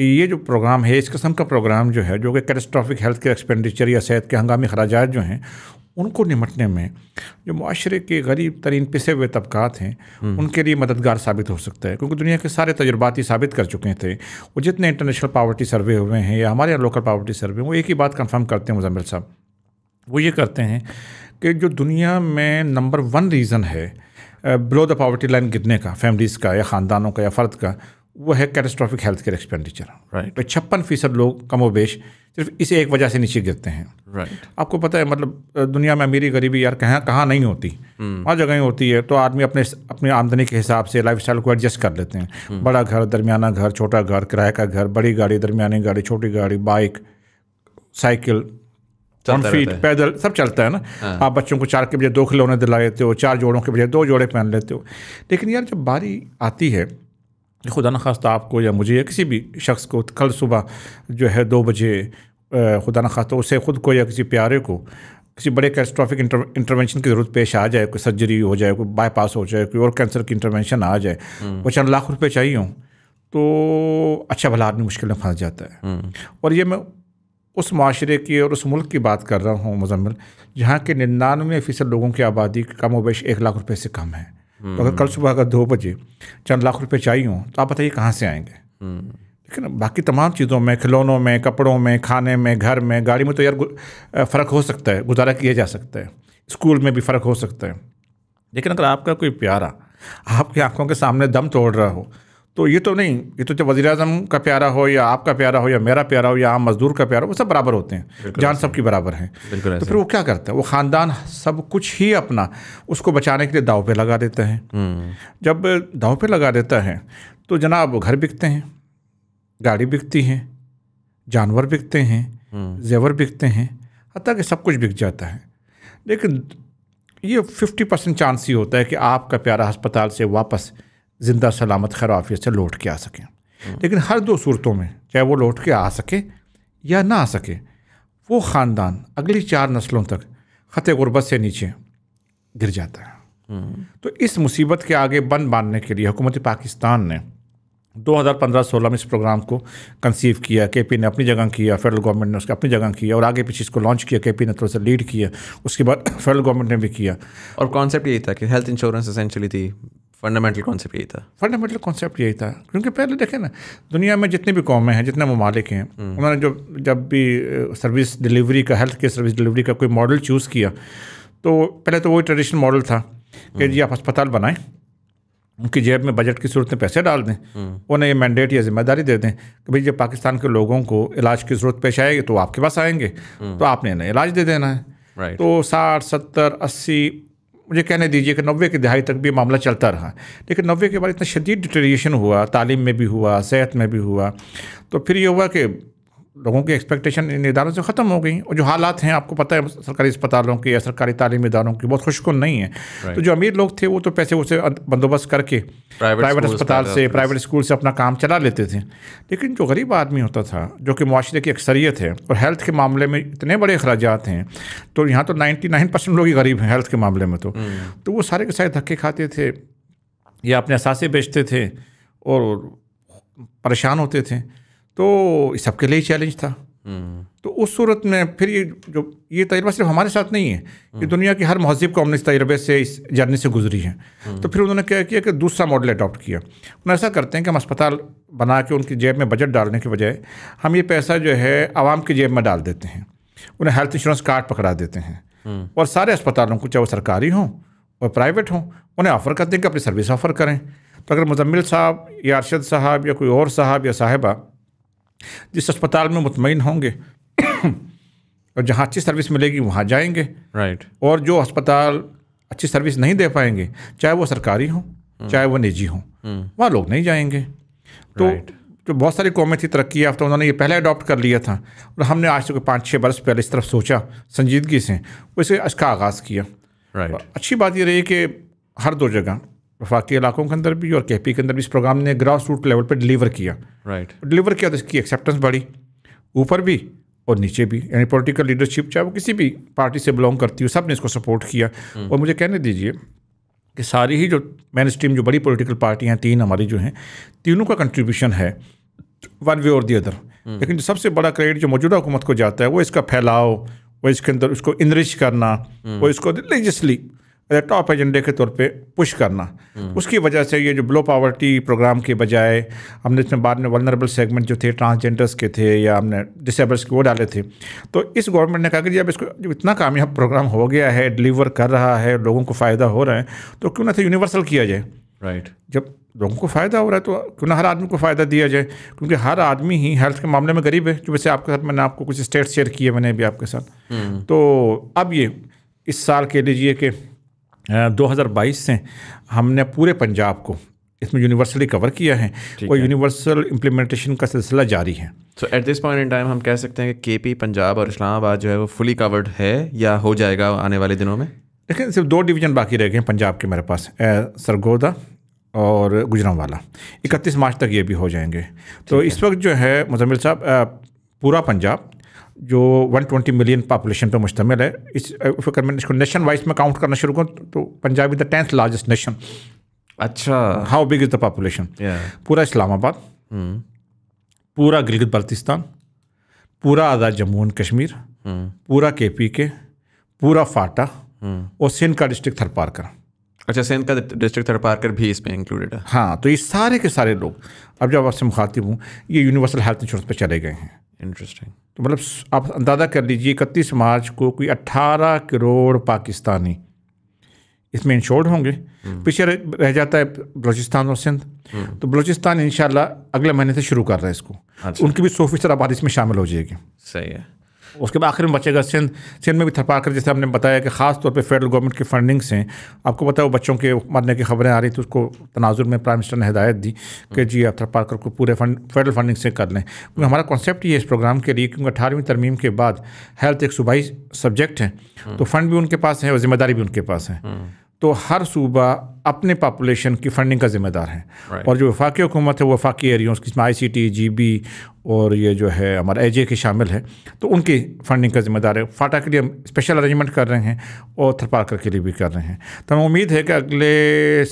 ये जो प्रोग्राम है इस किस्म का प्रोग्राम जो है जो कि कैटेस्ट्रॉफिक हेल्थ केयर एक्सपेंडिचर या सेहत के हंगामी अखराज जो हैं उनको निमटने में जो माशरे के गरीब तरीन पिसे हुए तबकात हैं हम्म। उनके लिए मददगार साबित हो सकता है क्योंकि दुनिया के सारे तजुर्बाती साबित कर चुके थे वो जितने इंटरनेशनल पावर्टी सर्वे हुए हैं या हमारे यहाँ लोकल पावर्टी सर्वे वो एक ही बात कन्फर्म करते हैं मुजमिल साहब वो ये करते हैं कि जो दुनिया में नंबर वन रीज़न है बिलो द पावर्टी लाइन गिरने का फैमिलीज़ का या ख़ानदानों का या फ़र्द का वो है catastrophic health care expenditure right छप्पन फीसद लोग कमोबेश सिर्फ इसे एक वजह से नीचे गिरते हैं राइट right. आपको पता है मतलब दुनिया में अमीरी गरीबी यार कहाँ कहाँ नहीं होती वहाँ हम्म। hmm. जगह ही होती है तो आदमी अपने अपनी आमदनी के हिसाब से लाइफ स्टाइल को एडजस्ट कर लेते हैं hmm. बड़ा घर दरमियाना घर छोटा घर किराए का घर बड़ी गाड़ी दरमियानी गाड़ी छोटी गाड़ी बाइक साइकिल ऑन फीट पैदल सब चलता है ना हाँ। आप बच्चों को चार के बजाय दो खिलौने दिला लेते हो चार जोड़ों के बजाय दो जोड़े पहन लेते हो लेकिन यार जब बारी आती है खुदा न खास्ता आपको या मुझे या किसी भी शख्स को कल सुबह जो है दो बजे खुदा न खास्ता उसे ख़ुद को या किसी प्यारे को किसी बड़े कैस्ट्रॉफिक इंटरवेंशन की ज़रूरत पेश आ जाए कोई सर्जरी हो जाए कोई बाईपास हो जाए कोई और कैंसर की इंटरवेंशन आ जाए हम्म। वो चंद लाख रुपये चाहिए हों तो अच्छा भला आदमी मुश्किल में फंस जाता है हम्म। और ये मैं उस माशरे की और उस मुल्क की बात कर रहा हूँ मुजम्मिल जहाँ के निन्यानवे फ़ीसद लोगों की आबादी कम वेश एक लाख रुपये से कम है तो अगर कल सुबह अगर दो बजे चंद लाख रुपए चाहिए हों तो आप बताइए कहाँ से आएंगे लेकिन बाकी तमाम चीज़ों में खिलौनों में कपड़ों में खाने में घर में गाड़ी में तो यार फ़र्क हो सकता है गुजारा किया जा सकता है स्कूल में भी फ़र्क हो सकता है लेकिन अगर आपका कोई प्यारा आपकी आंखों के सामने दम तोड़ रहा हो तो ये तो नहीं ये तो चाहे वजी अजम का प्यारा हो या आपका प्यारा हो या मेरा प्यारा हो या आम मजदूर का प्यारा हो वो सब बराबर होते हैं जान सबकी बराबर है तो फिर वो क्या करता है वो ख़ानदान सब कुछ ही अपना उसको बचाने के लिए दाव पे लगा देता है हम्म। जब दाव पे लगा देता है तो जनाब घर बिकते हैं गाड़ी बिकती है जानवर बिकते हैं हम्म। जेवर बिकते हैं हती कि सब कुछ बिक जाता है लेकिन ये फिफ्टी परसेंट चांस ही होता है कि आपका प्यारा अस्पताल से वापस ज़िंदा सलामत खराफियत से लौट के आ सकें लेकिन हर दो सूरतों में चाहे वो लौट के आ सके या ना आ सके वो ख़ानदान अगली चार नस्लों तक ख़त गुरबत से नीचे गिर जाता है हम्म। तो इस मुसीबत के आगे बन बांधने के लिए हुकूमत पाकिस्तान ने 2015-16 में इस प्रोग्राम को कंसीव किया के पी ने अपनी जगह किया फेडरल गवर्नमेंट ने उसके अपनी जगह किया और आगे पीछे इसको लॉन्च किया के पी ने थोड़ा सा लीड किया उसके बाद फेडरल गवर्नमेंट ने भी किया और कॉन्सेप्ट यही था कि हेल्थ इंश्योरेंस एसेंशियली थी फंडामेंटल कॉन्सेप्ट यही था फंडामेंटल कॉन्सेप्ट यही था क्योंकि पहले देखें ना दुनिया में जितने भी कौमें हैं जितने ममालिक हैं हम्म। उन्होंने जो जब भी सर्विस डिलीवरी का हेल्थ केयर सर्विस डिलीवरी का कोई मॉडल चूज़ किया तो पहले तो वही ट्रेडिशनल मॉडल था कि हम्म। जी आप अस्पताल बनाएं उनकी जेब में बजट की सूरत में पैसे डाल दें हम्म। उन्हें ये मैंडेट या जिम्मेदारी दे दें कि भाई जब पाकिस्तान के लोगों को इलाज की ज़रूरत पेश आएगी तो आपके पास आएंगे तो आपने इन्हें इलाज दे देना है तो साठ सत्तर अस्सी मुझे कहने दीजिए कि नब्बे की दहाई तक भी मामला चलता रहा लेकिन नब्बे के बाद इतना शदीद डिटेरिएशन हुआ तालीम में भी हुआ सेहत में भी हुआ तो फिर ये हुआ कि लोगों की एक्सपेक्टेशन इन इदारों से ख़त्म हो गई और जो हालात हैं आपको पता है सरकारी अस्पतालों के या सरकारी तालीम इदारों की बहुत खुशकुन नहीं है right. तो जो अमीर लोग थे वो तो पैसे उसे अं, बंदोबस्त करके प्राइवेट अस्पताल से प्राइवेट स्कूल से अपना काम चला लेते थे लेकिन जो गरीब आदमी होता था जो कि माशरे की अक्सरियत है और हेल्थ के मामले में इतने बड़े अखराज हैं तो यहाँ तो नाइन्टी नाइन परसेंट लोग ही गरीब हैं हेल्थ के मामले में तो हम्म। तो वो सारे के सारे धक्के खाते थे या अपने असासे बेचते थे और परेशान होते थे तो सबके लिए चैलेंज था हम्म। तो उस सूरत में फिर ये जो ये तजर्बा सिर्फ हमारे साथ नहीं है ये हम्म। दुनिया के हर महजब को हमने इस तजर्बे से इस जर्नी से गुजरी है हम्म। तो फिर उन्होंने क्या किया कि दूसरा मॉडल अडॉप्ट किया उन्हें ऐसा करते हैं कि हम अस्पताल बना के उनकी जेब में बजट डालने के बजाय हम ये पैसा जो है आवाम की जेब में डाल देते हैं उन्हें हेल्थ इंश्योरेंस कार्ड पकड़ा देते हैं और सारे अस्पतालों को चाहे वो सरकारी हों और प्राइवेट हों उन्हें ऑफ़र करते हैं कि अपनी सर्विस ऑफ़र करें तो अगर मुजम्मिल साहब या अरशद साहब या कोई और साहब या साहबा जिस अस्पताल में मुतमिन होंगे और जहाँ अच्छी सर्विस मिलेगी वहाँ जाएंगे राइट right. और जो अस्पताल अच्छी सर्विस नहीं दे पाएंगे चाहे वो सरकारी हो hmm. चाहे वो निजी हो hmm. वहाँ लोग नहीं जाएंगे तो right. जो बहुत सारी कौमें थी तरक्की याफ्ता उन्होंने ये पहले अडॉप्ट कर लिया था और हमने आज तक पाँच छः बरस पहले इस तरफ सोचा संजीदगी से वैसे इसका आगाज़ किया right. अच्छी बात ये रही कि हर दो जगह वफाकी इलाकों के अंदर भी और के पी के अंदर भी इस प्रोग्राम ने ग्रास रूट लेवल पर डिलीवर किया राइट right. डिलीवर किया तो इसकी एक्सेप्टेंस बढ़ी ऊपर भी और नीचे भी यानी पॉलिटिकल लीडरशिप चाहे वो किसी भी पार्टी से बिलोंग करती हो सब ने इसको सपोर्ट किया hmm. और मुझे कहने दीजिए कि सारी ही जो मैन स्ट्रीम जो बड़ी पोलिटिकल पार्टियाँ हैं तीन हमारी जो हैं तीनों का कंट्रीब्यूशन है वन वे और दी अदर लेकिन जो सबसे बड़ा क्रेडिट जो मौजूदा हुकूमत को जाता है वो इसका फैलाव वो इसके अंदर उसको इनरिच करना hmm. वो इसको रिलीजियसली टॉप एजेंडे के तौर पे पुश करना हम्म। उसकी वजह से ये जो ब्लो पावर्टी प्रोग्राम के बजाय हमने इसमें बाद में वलनरेबल सेगमेंट जो थे ट्रांसजेंडर्स के थे या हमने डिसेबल्स के वो डाले थे तो इस गवर्नमेंट ने कहा कि जब इसको जब इतना कामयाब प्रोग्राम हो गया है डिलीवर कर रहा है लोगों को फ़ायदा हो रहा है तो क्यों ना थे यूनिवर्सल किया जाए राइट right. जब लोगों को फ़ायदा हो रहा है तो क्यों ना हर आदमी को फ़ायदा दिया जाए क्योंकि हर आदमी ही हेल्थ के मामले में गरीब है जो वैसे आपके साथ मैंने आपको कुछ स्टेट शेयर किए मैंने भी आपके साथ हम्म। तो अब ये इस साल के लीजिए कि 2022 से हमने पूरे पंजाब को इसमें यूनिवर्सली कवर किया है और यूनिवर्सल इम्प्लीमेंटेशन का सिलसिला जारी है so at this point in time हम कह सकते हैं कि के पी पंजाब और इस्लामाबाद जो है वो फुली कवर्ड है या हो जाएगा आने वाले दिनों में लेकिन सिर्फ दो डिवीज़न बाकी रह गए हैं पंजाब के मेरे पास सरगोदा और गुजरावाला इकतीस मार्च तक ये भी हो जाएंगे तो इस वक्त जो है मुजमिल साहब पूरा पंजाब जो 120 मिलियन पॉपुलेशन पर मुश्तमिल है इस फिक्र मैंने इसको नेशन वाइज में काउंट करना शुरू करूँ तो Punjab is the tenth largest nation अच्छा how big is the population पूरा इस्लामाबाद hmm. पूरा गिलगित बल्तिस्तान पूरा आज़ाद जम्मू एंड कश्मीर hmm. पूरा के पी के पूरा फाटा hmm. और सिंध का डिस्ट्रिक्ट थरपारकर अच्छा सिंध का डिस्ट्रिक्ट थर्ड पार्कर भी इसमें इंक्लूडेड है हाँ तो ये सारे के सारे लोग अब जब आपसे मुखातिब हूँ ये यूनिवर्सल हेल्थ इंश्योरेंस पे चले गए हैं इंटरेस्टिंग तो मतलब आप अंदाज़ा कर लीजिए इकतीस मार्च को कोई अट्ठारह करोड़ पाकिस्तानी इसमें इंश्योर्ड होंगे हम्म। पीछे रह जाता है बलोचिस्तान और सिंध हम्म। तो बलोचिस्तान इन अगले महीने से शुरू कर रहा है इसको अच्छा। उनकी भी सौ फीसद आबादी इसमें शामिल हो जाएगी सही है उसके बाद आखिर में बचेगा सिंध सिंध में भी थपा कर जैसे हमने बताया कि खास तौर पे फेडरल गवर्नमेंट की फंडिंग से आपको पता है वो बच्चों के मरने की खबरें आ रही थी उसको तनाजुर में प्राइम मिनिस्टर ने हिदायत दी कि जी आप थपाकर को पूरे फंड फेडरल फंडिंग से कर लें क्योंकि हमारा कॉन्सेप्ट ये इस प्रोग्राम के लिए क्योंकि अठारहवीं तरमीम के बाद हेल्थ एक सूबाई सब्जेक्ट है तो फंड भी उनके पास है और ज़िम्मेदारी भी उनके पास है तो हर सूबा अपने पापोलेशन की फंडिंग का जिम्मेदार है right. और जो वफाकी हुकूमत है वो वफाकी एरियोज़ जिसमें आई सी टी जी बी और ये जो है हमारे एजे के शामिल है तो उनकी फंडिंग का जिम्मेदार है फाटा के लिए हम स्पेशल अरेंजमेंट कर रहे हैं और थरपारकर के लिए भी कर रहे हैं तो हमें उम्मीद है कि अगले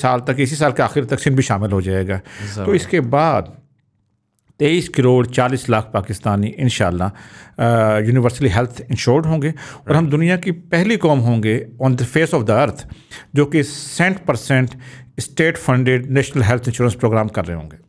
साल तक इसी साल के आखिर तक सिंध भी शामिल हो जाएगा तो इसके बाद तेईस करोड़ चालीस lakh Pakistani in universally health insured होंगे और हम दुनिया की पहली कौम होंगे on the face of the earth जो कि cent percent state funded national health insurance program कर रहे होंगे